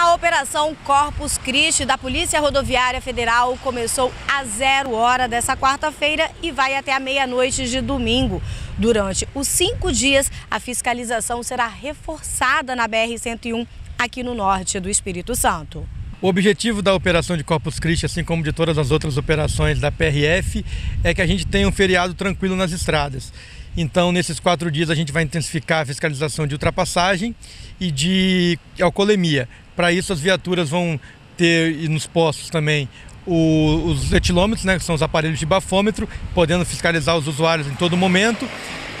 A Operação Corpus Christi da Polícia Rodoviária Federal começou a zero hora dessa quarta-feira e vai até a meia-noite de domingo. Durante os cinco dias, a fiscalização será reforçada na BR-101 aqui no norte do Espírito Santo. O objetivo da operação de Corpus Christi, assim como de todas as outras operações da PRF, é que a gente tenha um feriado tranquilo nas estradas. Então, nesses quatro dias, a gente vai intensificar a fiscalização de ultrapassagem e de alcoolemia. Para isso, as viaturas vão ter, e nos postos também, o, os etilômetros, né, que são os aparelhos de bafômetro, podendo fiscalizar os usuários em todo momento.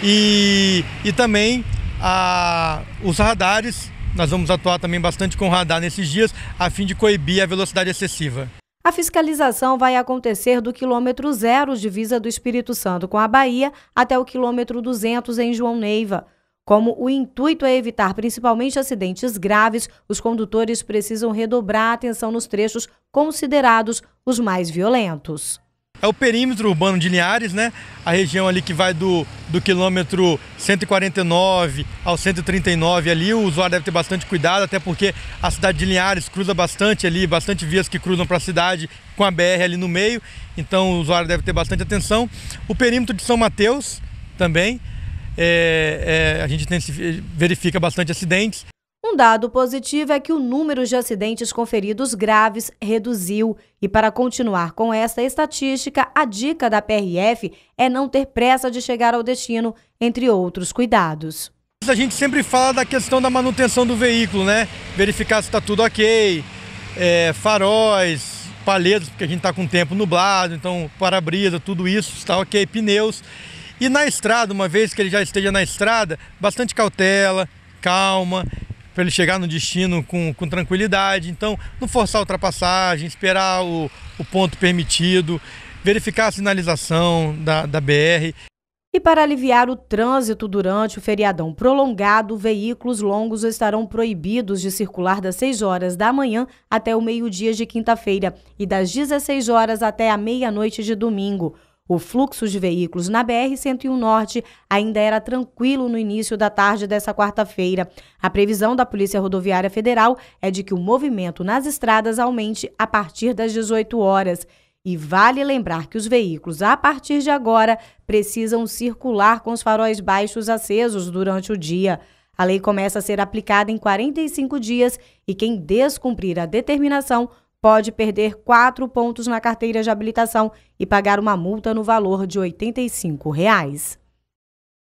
E, e também a, os radares nós vamos atuar também bastante com radar nesses dias, a fim de coibir a velocidade excessiva. A fiscalização vai acontecer do quilômetro zero divisa do Espírito Santo com a Bahia até o quilômetro 200 em João Neiva. Como o intuito é evitar principalmente acidentes graves, os condutores precisam redobrar a atenção nos trechos considerados os mais violentos. É o perímetro urbano de Linhares, né? A região ali que vai do, do quilômetro 149 ao 139 ali, o usuário deve ter bastante cuidado, até porque a cidade de Linhares cruza bastante ali, bastante vias que cruzam para a cidade com a BR ali no meio, então o usuário deve ter bastante atenção. O perímetro de São Mateus também, é, é, a gente tem, verifica bastante acidentes. Um dado positivo é que o número de acidentes com feridos graves reduziu. E para continuar com esta estatística, a dica da PRF é não ter pressa de chegar ao destino, entre outros cuidados. A gente sempre fala da questão da manutenção do veículo, né? Verificar se está tudo ok, é, faróis, palhetas, porque a gente está com o tempo nublado, então para-brisa, tudo isso está ok, pneus. E na estrada, uma vez que ele já esteja na estrada, bastante cautela, calma para ele chegar no destino com, com tranquilidade. Então, não forçar a ultrapassagem, esperar o, o ponto permitido, verificar a sinalização da, da BR. E para aliviar o trânsito durante o feriadão prolongado, veículos longos estarão proibidos de circular das 6 horas da manhã até o meio-dia de quinta-feira e das 16 horas até a meia-noite de domingo. O fluxo de veículos na BR-101 Norte ainda era tranquilo no início da tarde dessa quarta-feira. A previsão da Polícia Rodoviária Federal é de que o movimento nas estradas aumente a partir das 18 horas. E vale lembrar que os veículos, a partir de agora, precisam circular com os faróis baixos acesos durante o dia. A lei começa a ser aplicada em 45 dias e quem descumprir a determinação pode perder quatro pontos na carteira de habilitação e pagar uma multa no valor de R$ 85. Reais.